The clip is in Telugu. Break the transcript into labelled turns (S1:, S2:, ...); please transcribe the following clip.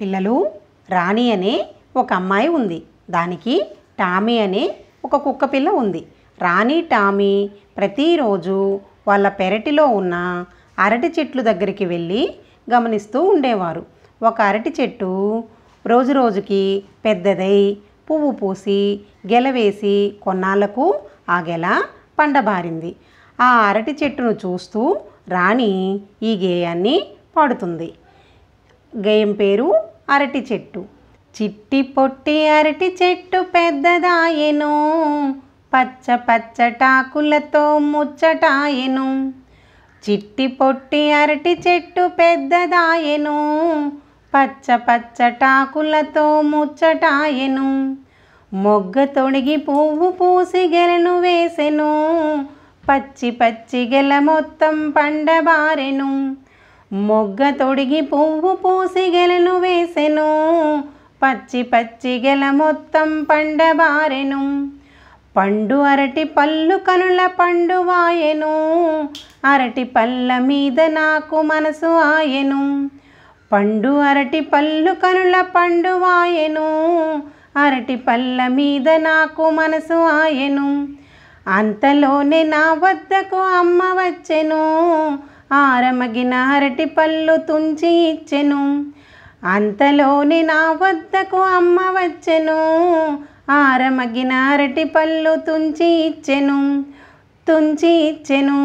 S1: పిల్లలు రాణి అనే ఒక అమ్మాయి ఉంది దానికి టామీ అనే ఒక కుక్క పిల్ల ఉంది రాణి టామీ ప్రతిరోజు వాళ్ళ పెరటిలో ఉన్న అరటి చెట్లు దగ్గరికి వెళ్ళి గమనిస్తూ ఉండేవారు ఒక అరటి చెట్టు రోజు రోజుకి పెద్దదై పువ్వు పూసి గెలవేసి కొన్నాళ్లకు ఆ గెల పండబారింది ఆ అరటి చెట్టును చూస్తూ రాణి ఈ గేయాన్ని పాడుతుంది గేయం పేరు అరటి చెట్టు చిట్టి పొట్టి అరటి చెట్టు పెద్దదాయెను పచ్చ పచ్చటాకులతో ముచ్చటాయెను చిట్టి పొట్టి అరటి చెట్టు పెద్దదాయెను పచ్చ పచ్చటాకులతో ముచ్చటాయెను మొగ్గ తొడిగి పువ్వు పూసి గెలను వేసెను పచ్చి పచ్చి గెల మొత్తం పండబారెను మొగ్గ తొడిగి పువ్వు పూసి గెలను వేసెను పచ్చి పచ్చి గెల మొత్తం పండబారెను పండు అరటి పళ్ళు కనుల పండు వాయెను అరటి పళ్ళ మీద నాకు మనసు ఆయెను పండు అరటి పళ్ళు కనుల పండు వాయెను అరటి పళ్ళ మీద నాకు మనసు ఆయెను అంతలోనే నా వద్దకు అమ్మ వచ్చెను ఆరమగిన అరటి పళ్ళు తుంచి ఇచ్చెను అంతలోని నా వద్దకు అమ్మ వచ్చెను ఆరమగిన అరటి పళ్ళు తుంచి ఇచ్చెను తుంచి ఇచ్చెను